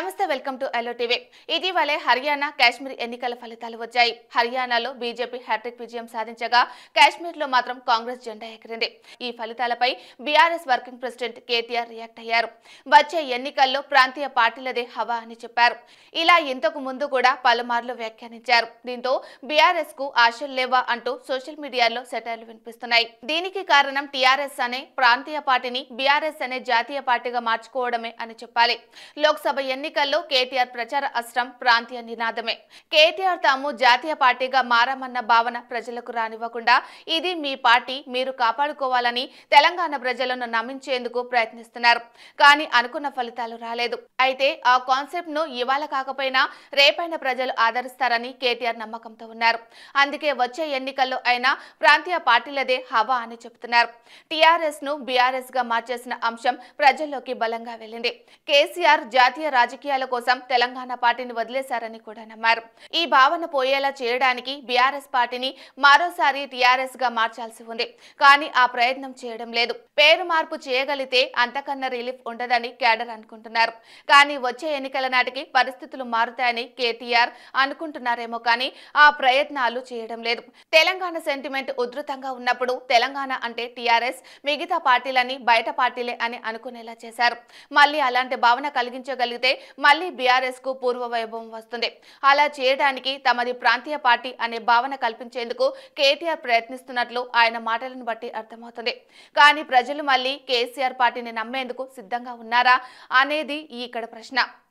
నమస్తే welcome to L TV ఇటీవలే హర్యానా కాశ్మీర్ ఎన్నికల ఫలితాలు వచ్చాయి హర్యానాలో బీజేపీ హ్యాట్రిక్ విజయం సాధించగా కాశ్మీర్ లో మాత్రం కాంగ్రెస్ జెండా ఎగిరింది ఈ ఫలితాలపై BRS working president KTR react అయ్యారు వచ్చే ఎన్నికల్లో ప్రాంతీయ పార్టీలదే హవా అని చెప్పారు ఇలా ఇంతకు ముందు కూడా పలుమార్లు వ్యాఖ్యానించారు దీంతో బీఆర్ఎస్ కు ఆశలు లేవా అంటూ సోషల్ మీడియాలో సెటైర్లు వినిపిస్తున్నాయి దీనికి కారణం టీఆర్ఎస్ అనే ప్రాంతీయ పార్టీని బీఆర్ఎస్ అనే జాతీయ పార్టీగా మార్చుకోవడమే అని చెప్పాలి లోక్సభ ఎన్ని ఎన్నికల్లో కేటీఆర్ ప్రచార అస్త్రం ప్రాంతీయ నినాదమే కేటీఆర్ తాము జాతీయ పార్టీగా మారామన్న భావన ప్రజలకు రానివ్వకుండా ఇది మీ పార్టీ మీరు కాపాడుకోవాలని తెలంగాణ ప్రజలను నమ్మించేందుకు ప్రయత్నిస్తున్నారు కానీ అనుకున్న ఫలితాలు రాలేదు అయితే ఆ కాన్సెప్ట్ ను ఇవాళ కాకపోయినా రేపైన ప్రజలు ఆదరిస్తారని కేటీఆర్ నమ్మకంతో ఉన్నారు అందుకే వచ్చే ఎన్నికల్లో అయినా ప్రాంతీయ పార్టీలదే హవా అని చెబుతున్నారు టీఆర్ఎస్ ను బీఆర్ఎస్ గా మార్చేసిన అంశం ప్రజల్లోకి బలంగా వెళ్ళింది కేసీఆర్ జాతీయ రాజ రాజకీయాల కోసం తెలంగాణ పార్టీని వదిలేశారని కూడా అన్నారు ఈ భావన పోయేలా చేయడానికి బీఆర్ఎస్ పార్టీని మరోసారి టీఆర్ఎస్ గా మార్చాల్సి ఉంది కానీ ఆ ప్రయత్నం చేయడం లేదు పేరు మార్పు చేయగలిగితే అంతకన్నా రిలీఫ్ ఉండదని కేడర్ అనుకుంటున్నారు కానీ వచ్చే ఎన్నికల నాటికి పరిస్థితులు మారుతాయని కేటీఆర్ అనుకుంటున్నారేమో కానీ ఆ ప్రయత్నాలు చేయడం లేదు తెలంగాణ సెంటిమెంట్ ఉధృతంగా ఉన్నప్పుడు తెలంగాణ అంటే టీఆర్ఎస్ మిగతా పార్టీలని బయట పార్టీలే అని అనుకునేలా చేశారు మళ్ళీ అలాంటి భావన కలిగించగలిగితే మళ్లీ బీఆర్ఎస్ కు పూర్వ వైభవం వస్తుంది అలా చేయడానికి తమది ప్రాంతీయ పార్టీ అనే భావన కల్పించేందుకు కేటీఆర్ ప్రయత్నిస్తున్నట్లు ఆయన మాటలను బట్టి అర్థమవుతుంది కానీ ప్రజలు మళ్లీ కేసీఆర్ పార్టీని నమ్మేందుకు సిద్ధంగా ఉన్నారా అనేది ఇక్కడ ప్రశ్న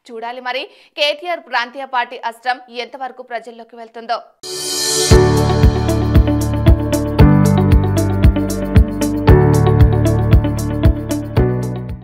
చూడాలి మరి కేటీఆర్ ప్రాంతీయ పార్టీ అస్త్రం ఎంతవరకు ప్రజల్లోకి వెళ్తుందో